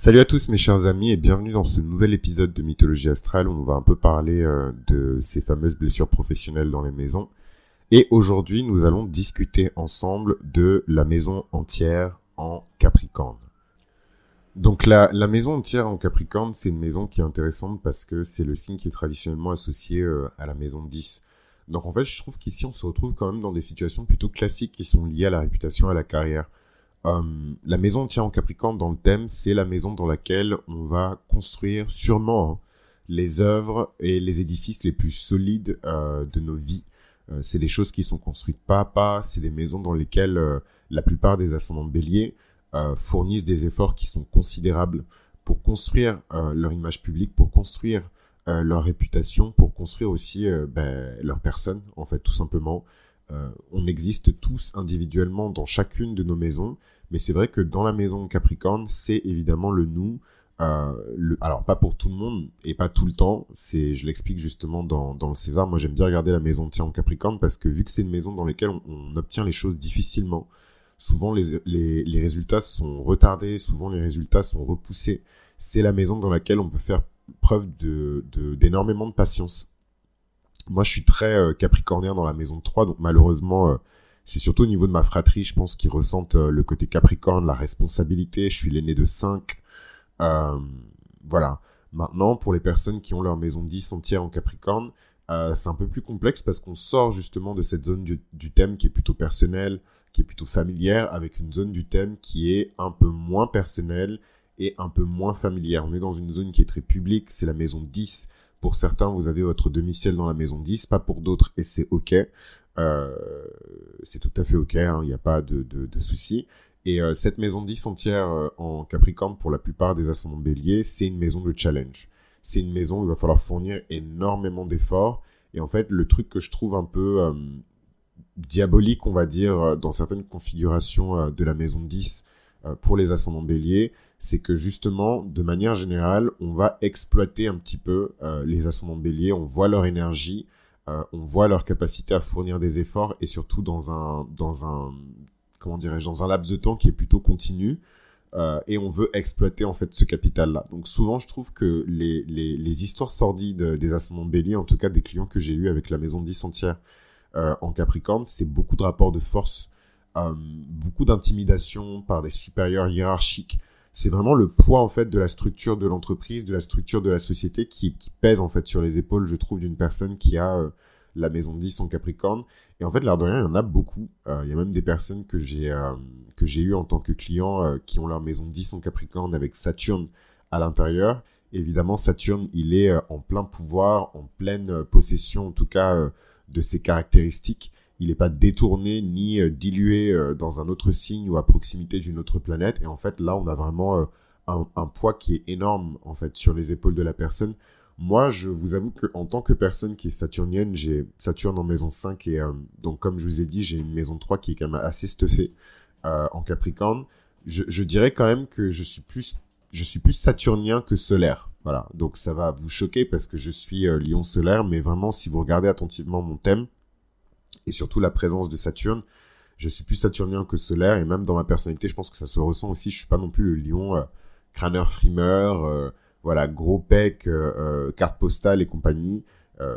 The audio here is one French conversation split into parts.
Salut à tous mes chers amis et bienvenue dans ce nouvel épisode de Mythologie Astrale où on va un peu parler euh, de ces fameuses blessures professionnelles dans les maisons. Et aujourd'hui nous allons discuter ensemble de la maison entière en Capricorne. Donc la, la maison entière en Capricorne c'est une maison qui est intéressante parce que c'est le signe qui est traditionnellement associé euh, à la maison 10. Donc en fait je trouve qu'ici on se retrouve quand même dans des situations plutôt classiques qui sont liées à la réputation et à la carrière. Euh, la maison tient en Capricorne dans le thème, c'est la maison dans laquelle on va construire sûrement hein, les œuvres et les édifices les plus solides euh, de nos vies. Euh, c'est des choses qui sont construites pas à pas, c'est des maisons dans lesquelles la plupart des ascendants de bélier fournissent des efforts qui sont considérables pour construire leur image publique, pour construire leur réputation, pour construire aussi ben, leur personne, en fait, tout simplement. Euh, on existe tous individuellement dans chacune de nos maisons, mais c'est vrai que dans la maison Capricorne, c'est évidemment le nous. Euh, alors pas pour tout le monde et pas tout le temps, c'est je l'explique justement dans, dans, le César, moi j'aime bien regarder la maison tiens en Capricorne parce que vu que c'est une maison dans laquelle on, obtient les choses difficilement, souvent les, résultats sont retardés, souvent les résultats sont repoussés, c'est la maison dans laquelle on peut faire preuve d'énormément de patience moi, je suis très euh, capricornien dans la maison 3, donc malheureusement, euh, c'est surtout au niveau de ma fratrie, je pense, qu'ils ressentent euh, le côté capricorne, la responsabilité. Je suis l'aîné de 5. voilà. Maintenant, pour les personnes qui ont leur maison 10 entière en capricorne, c'est un peu plus complexe parce qu'on sort justement de cette zone du, thème qui est plutôt personnelle, qui est plutôt familière, avec une zone du thème qui est un peu moins personnelle et un peu moins familière. On est dans une zone qui est très publique, c'est la maison 10 pour certains, vous avez votre demi-ciel dans la maison 10, pas pour d'autres, et c'est OK. Euh, c'est tout à fait OK, il hein, n'y a pas de, de, souci. Et euh, cette maison 10 entière euh, en Capricorne, pour la plupart des ascendants béliers, c'est une maison de challenge. C'est une maison où il va falloir fournir énormément d'efforts. Et en fait, le truc que je trouve un peu diabolique, on va dire, dans certaines configurations de la maison 10 pour les ascendants béliers, c'est que justement, de manière générale, on va exploiter un petit peu euh, les ascendants de bélier, on voit leur énergie, euh, on voit leur capacité à fournir des efforts et surtout dans un, dans un, comment dirais-je, dans un laps de temps qui est plutôt continu. Euh, et on veut exploiter en fait ce capital-là. Donc souvent, je trouve que les, les, les histoires sordides des ascendants de bélier, en tout cas des clients que j'ai eu avec la maison 10 entière euh, en Capricorne, c'est beaucoup de rapports de force, beaucoup d'intimidation par des supérieurs hiérarchiques, c'est vraiment le poids en fait de la structure de l'entreprise, de la structure de la société qui, pèse en fait sur les épaules, je trouve, d'une personne qui a euh, la maison 10 en Capricorne. Et en fait, l'air de rien, il y en a beaucoup. Euh, il y a même des personnes que j'ai euh, que j'ai eues en tant que client qui ont leur maison 10 en Capricorne avec Saturne à l'intérieur. Évidemment, Saturne, il est en plein pouvoir, en pleine possession, en tout cas, de ses caractéristiques il n'est pas détourné ni euh, dilué euh, dans un autre signe ou à proximité d'une autre planète. Et en fait, là, on a vraiment euh, un, poids qui est énorme, en fait, sur les épaules de la personne. Moi, je vous avoue que en tant que personne qui est saturnienne, j'ai Saturne en maison 5 et donc comme je vous ai dit, j'ai une maison 3 qui est quand même assez stuffée en Capricorne. Je, je, dirais quand même que je suis plus je suis plus saturnien que solaire. Voilà. Donc ça va vous choquer parce que je suis lion solaire, mais vraiment si vous regardez attentivement mon thème, et surtout la présence de Saturne. Je suis plus saturnien que solaire et même dans ma personnalité, je pense que ça se ressent aussi. Je suis pas non plus le lion euh, crâneur euh, voilà, gros pec, euh, carte postale et compagnie.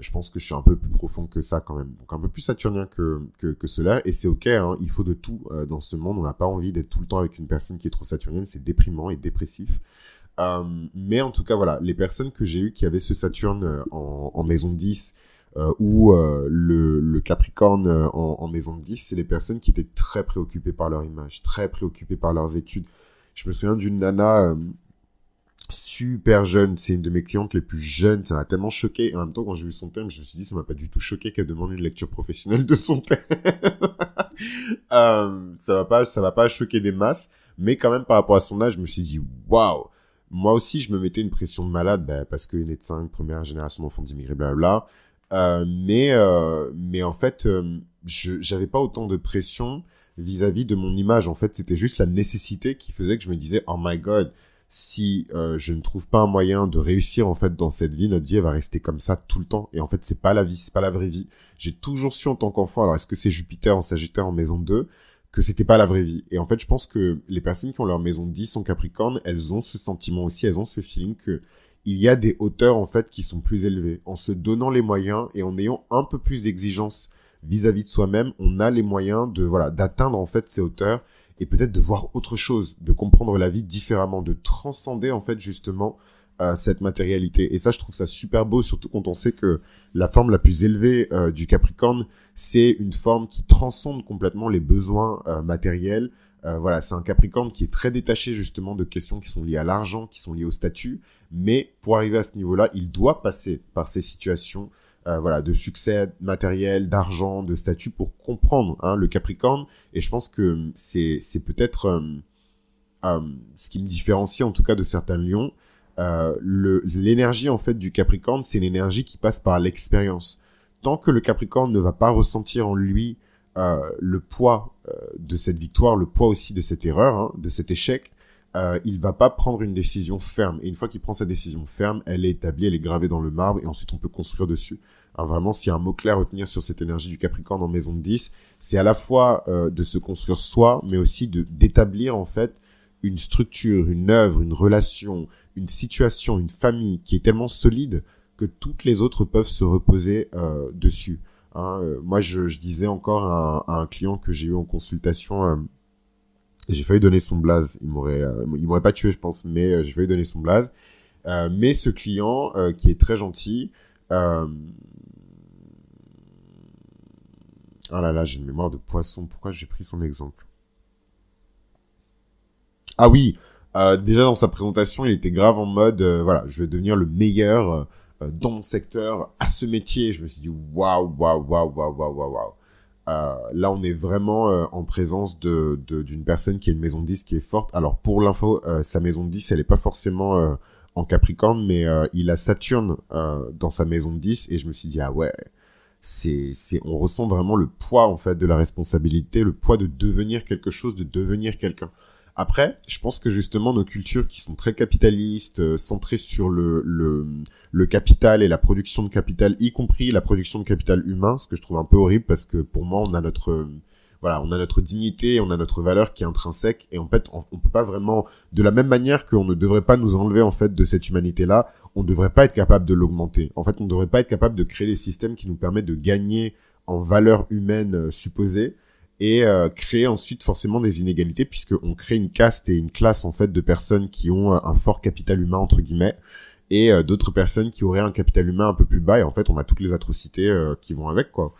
je pense que je suis un peu plus profond que ça quand même. Donc un peu plus saturnien que, que, solaire et c'est ok, hein, il faut de tout dans ce monde. On n'a pas envie d'être tout le temps avec une personne qui est trop saturnienne, c'est déprimant et dépressif. mais en tout cas, voilà, les personnes que j'ai eues qui avaient ce Saturne en, en maison 10 euh, ou euh, le, le, Capricorne euh, en, en, maison de 10, c'est les personnes qui étaient très préoccupées par leur image, très préoccupées par leurs études. Je me souviens d'une nana super jeune, c'est une de mes clientes les plus jeunes, ça m'a tellement choqué. Et en même temps, quand j'ai vu son thème, je me suis dit, ça m'a pas du tout choqué qu'elle demande une lecture professionnelle de son thème. euh, ça va pas, ça va pas choquer des masses, mais quand même par rapport à son âge, je me suis dit, waouh. Moi aussi, je me mettais une pression de malade, bah, parce que est de 5, première génération d'enfants d'immigrés, blablabla. Euh, mais, euh, mais en fait, euh, j'avais pas autant de pression vis-à-vis de mon image. En fait, c'était juste la nécessité qui faisait que je me disais, oh my god, si je ne trouve pas un moyen de réussir en fait dans cette vie, notre vie va rester comme ça tout le temps. Et en fait, c'est pas la vie, c'est pas la vraie vie. J'ai toujours su en tant qu'enfant, alors est-ce que c'est Jupiter en Sagittaire en maison 2 que c'était pas la vraie vie. Et en fait, je pense que les personnes qui ont leur maison 10 en Capricorne, elles ont ce sentiment aussi, elles ont ce feeling que il y a des hauteurs en fait qui sont plus élevées. En se donnant les moyens et en ayant un peu plus d'exigence vis-à-vis de soi-même, on a les moyens de voilà d'atteindre en fait ces hauteurs et peut-être de voir autre chose, de comprendre la vie différemment, de transcender en fait justement euh, cette matérialité. Et ça, je trouve ça super beau, surtout quand on sait que la forme la plus élevée euh, du Capricorne, c'est une forme qui transcende complètement les besoins euh, matériels, euh, voilà, c'est un Capricorne qui est très détaché justement de questions qui sont liées à l'argent, qui sont liées au statut, mais pour arriver à ce niveau-là, il doit passer par ces situations euh, voilà, de succès matériel, d'argent, de statut pour comprendre hein, le Capricorne. Et je pense que hum, c'est, c'est peut-être hum, hum, ce qui me différencie en tout cas de certains lions. Euh, l'énergie en fait du Capricorne, c'est l'énergie qui passe par l'expérience. Tant que le Capricorne ne va pas ressentir en lui euh, le poids euh, de cette victoire, le poids aussi de cette erreur, hein, de cet échec, euh, il va pas prendre une décision ferme. Et une fois qu'il prend sa décision ferme, elle est établie, elle est gravée dans le marbre, et ensuite on peut construire dessus. vraiment, s'il y a un mot clair à retenir sur cette énergie du Capricorne en maison de 10, c'est à la fois de se construire soi, mais aussi de d'établir en fait une structure, une œuvre, une relation, une situation, une famille qui est tellement solide que toutes les autres peuvent se reposer dessus. Hein, euh, moi, je, disais encore à, un client que j'ai eu en consultation, euh, j'ai failli donner son blaze. Il m'aurait, euh, il m'aurait pas tué, je pense, mais j'ai failli donner son blaze. mais ce client, qui est très gentil, ah là là, j'ai une mémoire de poisson. Pourquoi j'ai pris son exemple Ah oui, déjà dans sa présentation, il était grave en mode, voilà, je vais devenir le meilleur euh, dans mon secteur, à ce métier. Je me suis dit, waouh, waouh, waouh, waouh, waouh, waouh. Euh, là, on est vraiment euh, en présence de, d'une personne qui a une maison 10 qui est forte. Alors, pour l'info, sa maison 10, elle n'est pas forcément en Capricorne, mais il a Saturne dans sa maison 10. Et je me suis dit, ah ouais, c'est, c'est, on ressent vraiment le poids, en fait, de la responsabilité, le poids de devenir quelque chose, de devenir quelqu'un. Après, je pense que justement nos cultures qui sont très capitalistes, euh, centrées sur le, capital et la production de capital, y compris la production de capital humain, ce que je trouve un peu horrible parce que pour moi on a notre euh, voilà, on a notre dignité, on a notre valeur qui est intrinsèque et en fait on, ne peut pas vraiment de la même manière qu'on ne devrait pas nous enlever en fait de cette humanité là, on ne devrait pas être capable de l'augmenter. En fait, on ne devrait pas être capable de créer des systèmes qui nous permettent de gagner en valeur humaine euh, supposée et euh, créer ensuite forcément des inégalités puisqu'on on crée une caste et une classe en fait de personnes qui ont un fort capital humain entre guillemets et euh, d'autres personnes qui auraient un capital humain un peu plus bas et en fait on a toutes les atrocités euh, qui vont avec quoi.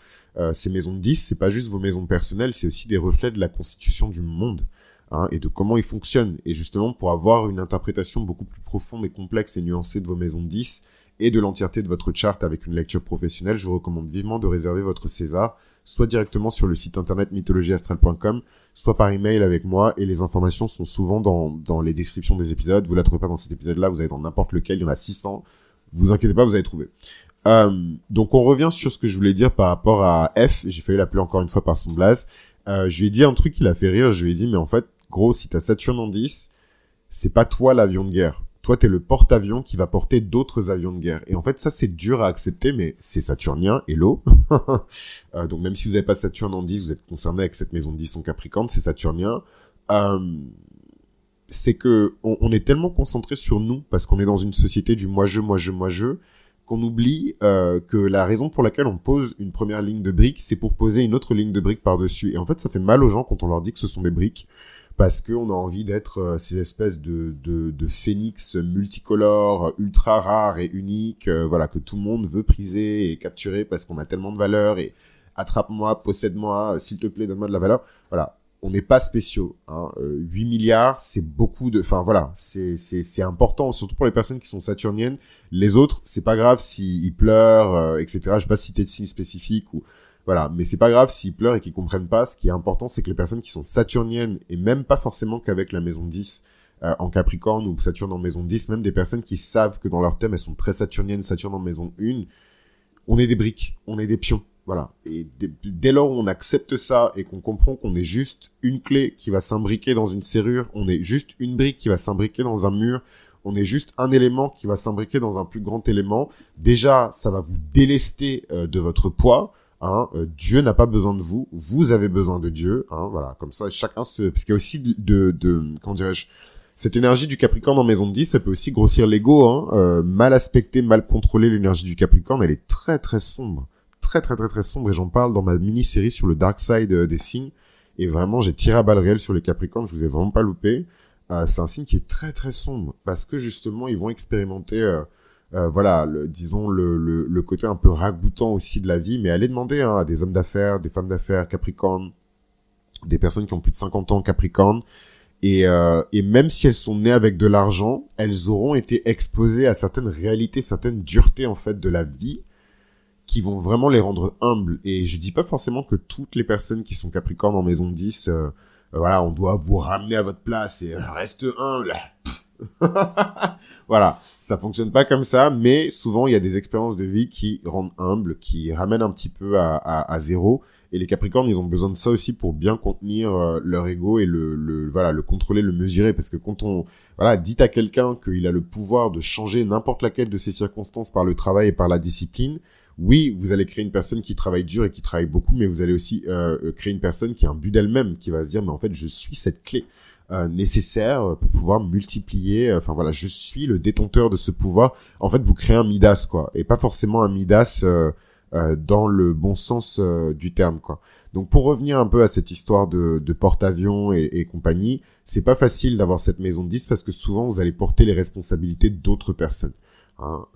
ces maisons de 10, c'est pas juste vos maisons personnelles, c'est aussi des reflets de la constitution du monde hein, et de comment ils fonctionnent. Et justement, pour avoir une interprétation beaucoup plus profonde et complexe et nuancée de vos maisons de 10 et de l'entièreté de votre charte avec une lecture professionnelle, je vous recommande vivement de réserver votre César soit directement sur le site internet mythologieastrale.com, soit par email avec moi. Et les informations sont souvent dans, dans les descriptions des épisodes. Vous la trouvez pas dans cet épisode-là, vous allez dans n'importe lequel, il y en a 600. Vous inquiétez pas, vous allez trouver. Euh, donc on revient sur ce que je voulais dire par rapport à F. J'ai failli l'appeler encore une fois par son blaze. Euh, je lui ai dit un truc qui l'a fait rire. Je lui ai dit, mais en fait, gros, si t'as Saturne en 10, c'est pas toi l'avion de guerre. Toi, es le porte-avions qui va porter d'autres avions de guerre. Et en fait, ça, c'est dur à accepter, mais c'est saturnien, hello. l'eau euh, donc, même si vous n'avez pas Saturne en 10, vous êtes concerné avec cette maison de 10 en Capricorne, c'est saturnien. Euh, c'est que on, est tellement concentré sur nous parce qu'on est dans une société du moi je moi je moi je qu'on oublie euh, que la raison pour laquelle on pose une première ligne de briques c'est pour poser une autre ligne de briques par dessus et en fait ça fait mal aux gens quand on leur dit que ce sont des briques parce qu'on a envie d'être euh, ces espèces de, de, de, phénix multicolores, ultra rares et uniques, euh, voilà, que tout le monde veut priser et capturer parce qu'on a tellement de valeur et attrape-moi, possède-moi, euh, s'il te plaît, donne-moi de la valeur. Voilà, on n'est pas spéciaux. Hein. 8 milliards, c'est beaucoup de... Enfin voilà, c'est important, surtout pour les personnes qui sont saturniennes. Les autres, c'est pas grave s'ils pleurent, etc. Je sais pas si de signes spécifiques ou... Voilà, mais c'est pas grave s'ils pleurent et qu'ils comprennent pas. Ce qui est important, c'est que les personnes qui sont saturniennes, et même pas forcément qu'avec la maison 10, euh, en Capricorne ou Saturne en maison 10, même des personnes qui savent que dans leur thème, elles sont très saturniennes, Saturne en maison 1, on est des briques, on est des pions. Voilà. Et dès lors où on accepte ça et qu'on comprend qu'on est juste une clé qui va s'imbriquer dans une serrure, on est juste une brique qui va s'imbriquer dans un mur, on est juste un élément qui va s'imbriquer dans un plus grand élément, déjà, ça va vous délester euh, de votre poids. Hein, euh, Dieu n'a pas besoin de vous, vous avez besoin de Dieu. Hein, voilà, comme ça, chacun se... Parce qu'il y a aussi de, de, comment dirais-je, cette énergie du Capricorne en maison de 10, ça peut aussi grossir l'ego. Hein, euh, mal aspecté, mal contrôlé, l'énergie du Capricorne, elle est très très sombre. Très très très très sombre, et j'en parle dans ma mini-série sur le Dark Side euh, des signes. Et vraiment, j'ai tiré à balles réelles sur les Capricornes, je vous ai vraiment pas loupé. c'est un signe qui est très très sombre, parce que justement, ils vont expérimenter euh, voilà, le, disons le, le, côté un peu ragoûtant aussi de la vie, mais allez demander hein, à des hommes d'affaires, des femmes d'affaires, Capricorne, des personnes qui ont plus de 50 ans, Capricorne, et, euh, et même si elles sont nées avec de l'argent, elles auront été exposées à certaines réalités, certaines duretés en fait de la vie, qui vont vraiment les rendre humbles. Et je dis pas forcément que toutes les personnes qui sont Capricorne en maison 10, euh, voilà, on doit vous ramener à votre place et reste humble. voilà, ça fonctionne pas comme ça, mais souvent il y a des expériences de vie qui rendent humble, qui ramènent un petit peu à, zéro. Et les Capricornes, ils ont besoin de ça aussi pour bien contenir euh, leur ego et le, le, voilà le contrôler, le mesurer, parce que quand on voilà dit à quelqu'un qu'il a le pouvoir de changer n'importe laquelle de ses circonstances par le travail et par la discipline, oui, vous allez créer une personne qui travaille dur et qui travaille beaucoup, mais vous allez aussi euh, créer une personne qui a un but d'elle-même, qui va se dire mais en fait je suis cette clé euh, nécessaire euh, pour pouvoir multiplier. Euh, enfin voilà, je suis le détenteur de ce pouvoir. En fait, vous créez un Midas quoi, et pas forcément un Midas euh, dans le bon sens du terme quoi. Donc pour revenir un peu à cette histoire de, de porte-avions et, et, compagnie, c'est pas facile d'avoir cette maison de 10 parce que souvent vous allez porter les responsabilités d'autres personnes. Hein,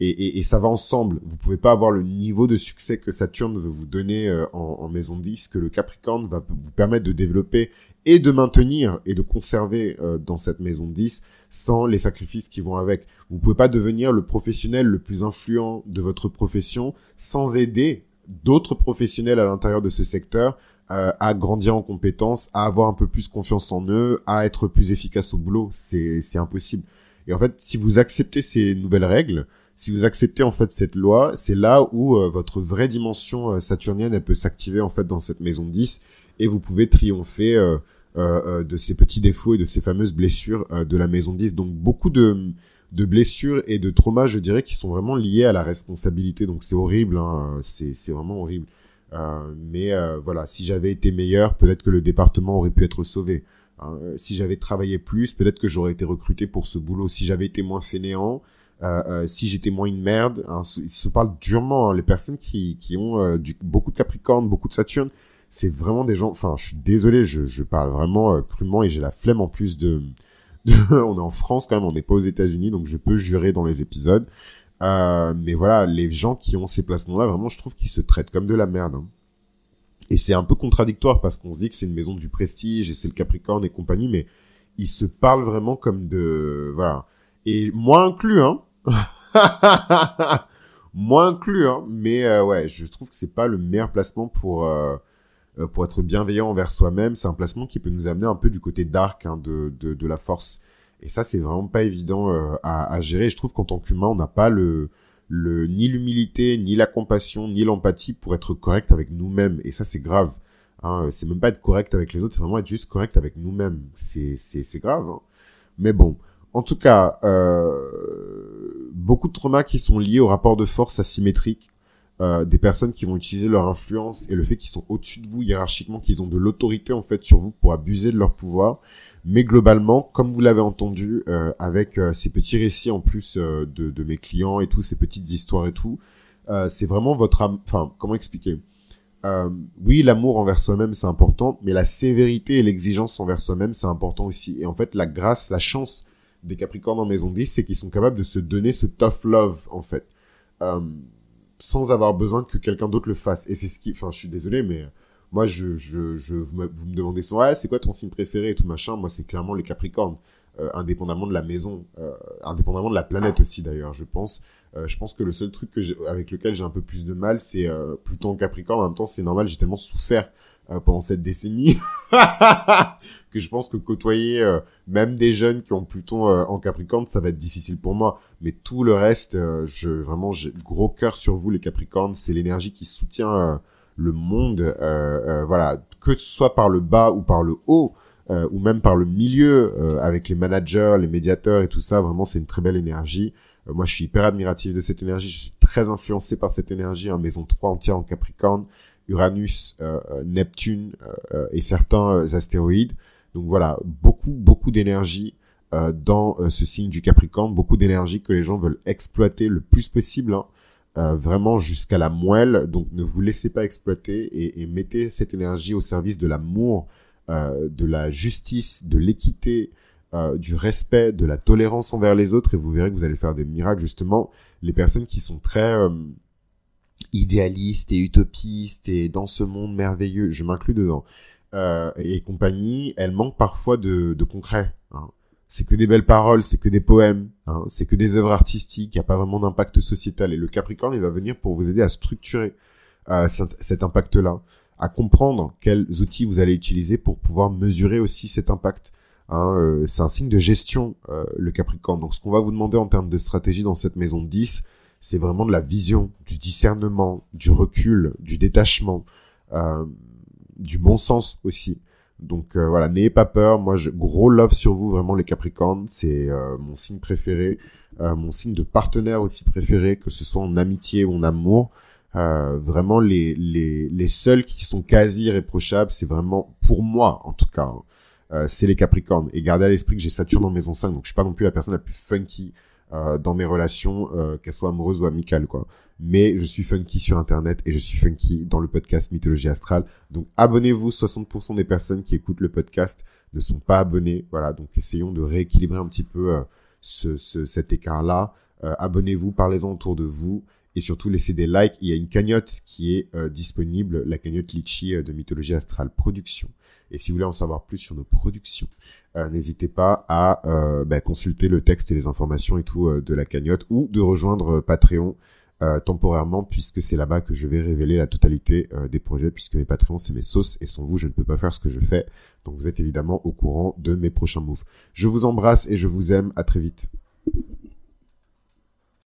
et, et, et, ça va ensemble. Vous pouvez pas avoir le niveau de succès que Saturne veut vous donner euh, en, en, maison 10, que le Capricorne va vous permettre de développer et de maintenir et de conserver euh, dans cette maison 10 sans les sacrifices qui vont avec. Vous pouvez pas devenir le professionnel le plus influent de votre profession sans aider d'autres professionnels à l'intérieur de ce secteur euh, à grandir en compétences, à avoir un peu plus confiance en eux, à être plus efficace au boulot. C'est impossible. Et en fait, si vous acceptez ces nouvelles règles, si vous acceptez en fait cette loi, c'est là où euh, votre vraie dimension euh, saturnienne elle peut s'activer en fait dans cette maison 10 et vous pouvez triompher euh, de ces petits défauts et de ces fameuses blessures de la maison 10. Donc beaucoup de blessures et de traumas, je dirais, qui sont vraiment liés à la responsabilité. Donc c'est horrible, hein, c'est vraiment horrible. mais voilà, si j'avais été meilleur, peut-être que le département aurait pu être sauvé. Hein, si j'avais travaillé plus, peut-être que j'aurais été recruté pour ce boulot. Si j'avais été moins fainéant, euh, euh, si j'étais moins une merde. Hein, ils se parlent durement. Hein. les personnes qui, qui ont euh, beaucoup de Capricorne, beaucoup de Saturne, c'est vraiment des gens. Enfin, je suis désolé, je, je parle vraiment euh, crûment et j'ai la flemme en plus de, on est en France quand même, on n'est pas aux États-Unis, donc je peux jurer dans les épisodes. Euh, mais voilà, les gens qui ont ces placements-là, vraiment, je trouve qu'ils se traitent comme de la merde. Hein. Et c'est un peu contradictoire parce qu'on se dit que c'est une maison du prestige et c'est le Capricorne et compagnie, mais ils se parlent vraiment comme de voilà et moins inclus, hein. Moins inclus, hein. Mais euh, ouais, je trouve que c'est pas le meilleur placement pour euh, euh, pour être bienveillant envers soi-même. C'est un placement qui peut nous amener un peu du côté dark hein, de, de, de la force. Et ça, c'est vraiment pas évident euh, à, à, gérer. Je trouve qu'en tant qu'humain, on n'a pas le, le ni l'humilité, ni la compassion, ni l'empathie pour être correct avec nous-mêmes. Et ça, c'est grave. Hein. C'est même pas être correct avec les autres, c'est vraiment être juste correct avec nous-mêmes. C'est grave. Hein. Mais bon, en tout cas, euh, beaucoup de traumas qui sont liés au rapport de force asymétrique euh, des personnes qui vont utiliser leur influence et le fait qu'ils sont au-dessus de vous hiérarchiquement, qu'ils ont de l'autorité en fait sur vous pour abuser de leur pouvoir. Mais globalement, comme vous l'avez entendu, euh, avec ces petits récits en plus de, mes clients et tout, ces petites histoires et tout, c'est vraiment votre âme. Enfin, comment expliquer Oui, l'amour envers soi-même c'est important, mais la sévérité et l'exigence envers soi-même c'est important aussi. Et en fait, la grâce, la chance des Capricornes en maison 10, c'est qu'ils sont capables de se donner ce tough love, en fait. Euh, sans avoir besoin que quelqu'un d'autre le fasse. Et c'est ce qui... Enfin, je suis désolé, mais euh, moi, je, je, vous, me, demandez souvent, ah, c'est quoi ton signe préféré et tout machin Moi, c'est clairement les Capricornes. Euh, indépendamment de la maison, indépendamment de la planète aussi d'ailleurs, je pense. Euh, je pense que le seul truc que avec lequel j'ai un peu plus de mal, c'est euh, Pluton Capricorne. En même temps, c'est normal, j'ai tellement souffert euh, pendant cette décennie que je pense que côtoyer euh, même des jeunes qui ont Pluton euh, en Capricorne, ça va être difficile pour moi. Mais tout le reste, je vraiment j'ai gros cœur sur vous les Capricornes. C'est l'énergie qui soutient le monde, voilà, que ce soit par le bas ou par le haut. ou même par le milieu avec les managers, les médiateurs et tout ça, vraiment c'est une très belle énergie. Euh, moi, je suis hyper admiratif de cette énergie. Je suis très influencé par cette énergie. En hein, maison 3 entière en Capricorne, Uranus, euh, euh, Neptune et certains astéroïdes. Donc voilà, beaucoup, beaucoup d'énergie dans ce signe du Capricorne, beaucoup d'énergie que les gens veulent exploiter le plus possible, hein, vraiment jusqu'à la moelle. Donc ne vous laissez pas exploiter et, et mettez cette énergie au service de l'amour, de la justice, de l'équité, euh, du respect, de la tolérance envers les autres, et vous verrez que vous allez faire des miracles. Justement, les personnes qui sont très euh, idéalistes et utopistes et dans ce monde merveilleux, je m'inclus dedans, euh, et compagnie, elles manquent parfois de, de concret. Hein. C'est que des belles paroles, c'est que des poèmes, hein, c'est que des œuvres artistiques, il n'y a pas vraiment d'impact sociétal. Et le Capricorne, il va venir pour vous aider à structurer cet impact-là à comprendre quels outils vous allez utiliser pour pouvoir mesurer aussi cet impact. Hein, euh, c'est un signe de gestion, euh, le Capricorne. Donc ce qu'on va vous demander en termes de stratégie dans cette maison 10, c'est vraiment de la vision, du discernement, du recul, du détachement, euh, du bon sens aussi. Donc voilà, n'ayez pas peur. Moi, je, gros love sur vous, vraiment les Capricornes. C'est mon signe préféré, mon signe de partenaire aussi préféré, que ce soit en amitié ou en amour. vraiment les, les, les seuls qui sont quasi irréprochables, c'est vraiment pour moi en tout cas. Hein, euh, c'est les Capricornes. Et gardez à l'esprit que j'ai Saturne en maison 5, donc je suis pas non plus la personne la plus funky euh, dans mes relations, euh, qu'elles soient amoureuses ou amicales, quoi. Mais je suis funky sur Internet et je suis funky dans le podcast Mythologie Astrale. Donc abonnez-vous, 60% des personnes qui écoutent le podcast ne sont pas abonnées. Voilà, donc essayons de rééquilibrer un petit peu euh, cet écart-là. abonnez-vous, parlez-en autour de vous et surtout laissez des likes. Il y a une cagnotte qui est euh, disponible, la cagnotte Litchi euh, de Mythologie Astrale Production. Et si vous voulez en savoir plus sur nos productions, euh, n'hésitez pas à bah, consulter le texte et les informations et tout de la cagnotte ou de rejoindre Patreon temporairement puisque c'est là-bas que je vais révéler la totalité des projets puisque mes Patreons c'est mes sauces et sans vous je ne peux pas faire ce que je fais. Donc vous êtes évidemment au courant de mes prochains moves. Je vous embrasse et je vous aime. À très vite.